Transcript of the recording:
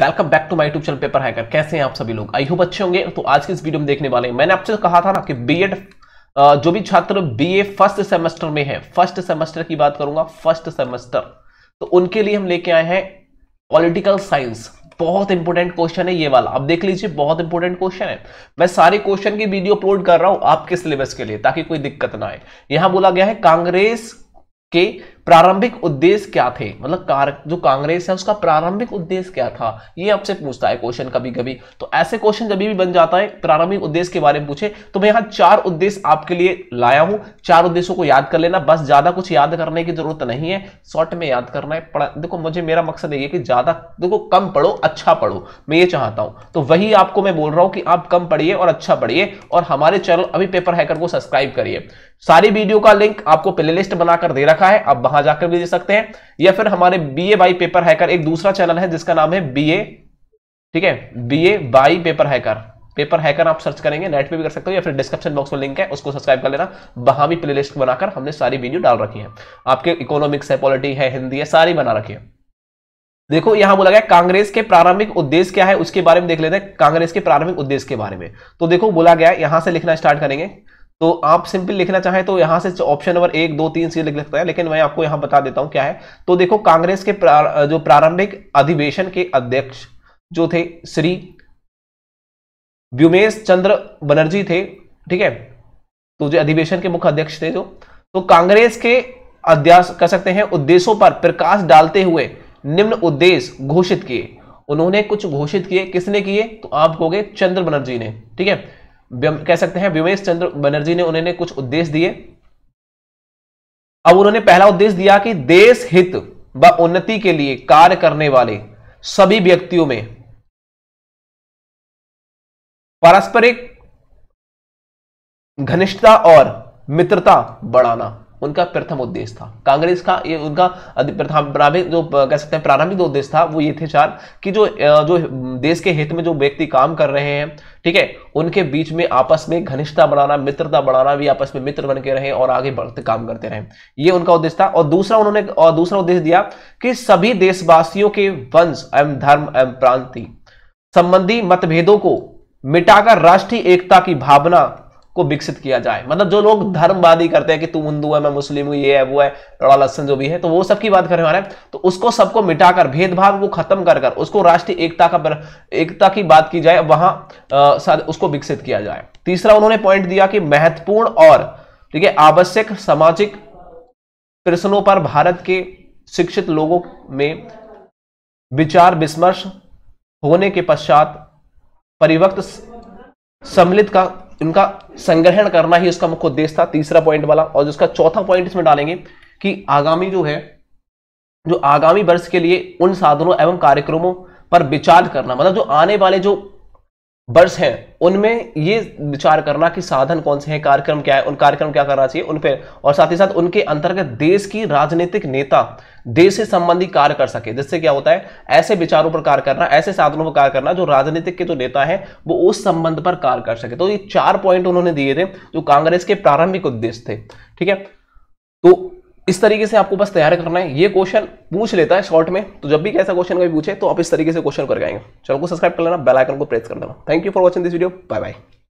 welcome back to my YouTube channel paper hacker कैसे हैं आप सभी लोग आई होप अच्छे होंगे तो आज के इस वीडियो में देखने वाले हैं मैंने आपसे तो कहा था ना कि बीएड जो भी छात्र बीए फर्स्ट सेमेस्टर में है फर्स्ट सेमेस्टर की बात करूंगा फर्स्ट सेमेस्टर तो उनके लिए हम लेके आए हैं पॉलिटिकल साइंस बहुत इंपॉर्टेंट क्वेश्चन है ये वाला आप देख लीजिए बहुत इंपॉर्टेंट क्वेश्चन है मैं सारे क्वेश्चन की वीडियो अपलोड कर रहा हूं आपके सिलेबस के लिए ताकि कोई दिक्कत ना आए यहां बोला गया है कांग्रेस के प्रारंभिक उद्देश्य क्या थे मतलब कार, जो कांग्रेस है उसका प्रारंभिक उद्देश्य क्या था ये आपसे पूछता है क्वेश्चन कभी कभी तो ऐसे क्वेश्चन जब भी बन जाता है प्रारंभिक उद्देश्य के बारे में पूछे तो मैं यहाँ चार उद्देश्य आपके लिए लाया हूं चार उद्देश्यों को याद कर लेना बस ज्यादा कुछ याद करने की जरूरत नहीं है शॉर्ट में याद करना है देखो मुझे मेरा मकसद ये कि ज्यादा देखो कम पढ़ो अच्छा पढ़ो मैं ये चाहता हूं तो वही आपको मैं बोल रहा हूं कि आप कम पढ़िए और अच्छा पढ़िए और हमारे चैनल अभी पेपर हैकर को सब्सक्राइब करिए सारी वीडियो का लिंक आपको प्ले बनाकर दे रखा है आप वहां जाकर भी दे सकते हैं या फिर हमारे B A by paper hacker एक दूसरा चैनल है जिसका नाम है बी ए ठीक है B A by paper hacker paper hacker आप सर्च करेंगे नेट पे भी कर सकते हो या फिर डिस्क्रिप्शन बॉक्स में लिंक है उसको सब्सक्राइब कर लेना वहां भी प्लेलिस्ट बनाकर हमने सारी वीडियो डाल रखी है आपके इकोनॉमिक्स है पॉलिटी है हिंदी है सारी बना रखी है देखो यहां बोला गया कांग्रेस के प्रारंभिक उद्देश्य क्या है उसके बारे में देख लेते हैं कांग्रेस के प्रारंभिक उद्देश्य के बारे में तो देखो बोला गया यहां से लिखना स्टार्ट करेंगे तो आप सिंपल लिखना चाहे तो यहां से ऑप्शन नंबर एक दो तीन से लिख सकता है लेकिन मैं आपको यहां बता देता हूँ क्या है तो देखो कांग्रेस के प्रार, जो प्रारंभिक अधिवेशन के अध्यक्ष जो थे श्री व्योमेश चंद्र बनर्जी थे ठीक है तो जो अधिवेशन के मुख्य अध्यक्ष थे जो तो कांग्रेस के अध्यास कह सकते हैं उद्देश्यों पर प्रकाश डालते हुए निम्न उद्देश्य घोषित किए उन्होंने कुछ घोषित किए किसने किए तो आप कहोगे चंद्र बनर्जी ने ठीक है कह सकते हैं विमेश चंद्र बनर्जी ने उन्होंने कुछ उद्देश्य दिए अब उन्होंने पहला उद्देश्य दिया कि देश हित व उन्नति के लिए कार्य करने वाले सभी व्यक्तियों में पारस्परिक घनिष्ठता और मित्रता बढ़ाना उनका प्रथम उद्देश्य था कांग्रेस का ये उनका प्रारंभिक जो कह सकते हैं प्रारंभिक उद्देश्य था वो ये थे चार कि जो जो देश के हित में जो व्यक्ति काम कर रहे हैं ठीक है उनके बीच में आपस में घनिष्ठता बढ़ाना मित्रता बढ़ाना भी आपस में मित्र बन के रहे और आगे बढ़ते काम करते रहे ये उनका उद्देश्य था और दूसरा उन्होंने और दूसरा उद्देश्य दिया कि सभी देशवासियों के वंश एवं धर्म एवं प्रांति संबंधी मतभेदों को मिटाकर राष्ट्रीय एकता की भावना को विकसित किया जाए मतलब जो लोग धर्मवादी करते हैं कि तू हिंदू है मैं मुस्लिम हूं ये है वो है लड़ा लसन जो भी है तो वो सब की बात रहे हैं तो उसको सबको मिटाकर भेदभाव को खत्म कर कर उसको राष्ट्रीय एकता का एकता की बात की जाए वहां आ, उसको विकसित किया जाए तीसरा उन्होंने पॉइंट दिया कि महत्वपूर्ण और ठीक है आवश्यक सामाजिक प्रश्नों पर भारत के शिक्षित लोगों में विचार विस्मर्श होने के पश्चात परिवक्त सम्मिलित का उनका संग्रहण करना ही उसका मुख्य उद्देश्य था तीसरा पॉइंट वाला और जिसका चौथा पॉइंट इसमें डालेंगे कि आगामी जो है जो आगामी वर्ष के लिए उन साधनों एवं कार्यक्रमों पर विचार करना मतलब जो आने वाले जो वर्ष हैं उनमें ये विचार करना कि साधन कौन से हैं कार्यक्रम क्या है उन कार्यक्रम क्या करना चाहिए उन पर और साथ ही साथ उनके अंतर्गत देश की राजनीतिक नेता देश से संबंधी कार्य कर सके जिससे क्या होता है ऐसे विचारों पर कार्य करना ऐसे साधनों पर कार्य करना जो राजनीतिक के जो नेता हैं वो उस संबंध पर कार्य कर सके तो ये चार पॉइंट उन्होंने दिए थे जो कांग्रेस के प्रारंभिक उद्देश्य थे ठीक है तो इस तरीके से आपको बस तैयार करना है ये क्वेश्चन पूछ लेता है शॉर्ट में तो जब भी कैसा क्वेश्चन कभी पूछे तो आप इस तरीके से क्वेश्चन करके आएंगे चैनल को सब्सक्राइब कर लेना बेल आइकन को प्रेस कर देना thank you for watching this video bye bye